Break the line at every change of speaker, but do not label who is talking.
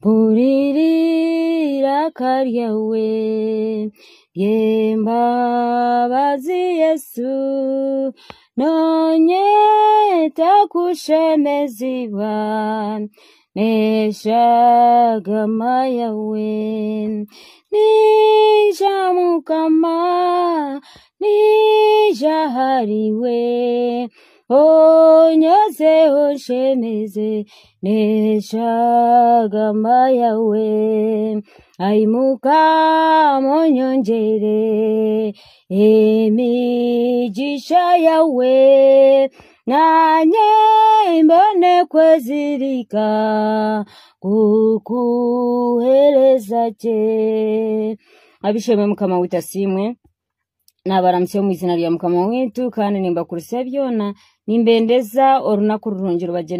mpuririrakaryahwe yembabazi yesu nonye takushemezibwa meshagama yawe nija mukama nija hariwe onyaze onshemeze neshagama yawe aimuka monyonjere emigisha yawe nanye mbone kwezirika kukuhereza che abishemwe mukama
witasimwe nabaramutseho mu izina rya mukama w'itu kandi nimbakurusebyo na nimbendeza orunaku rurungi rubagende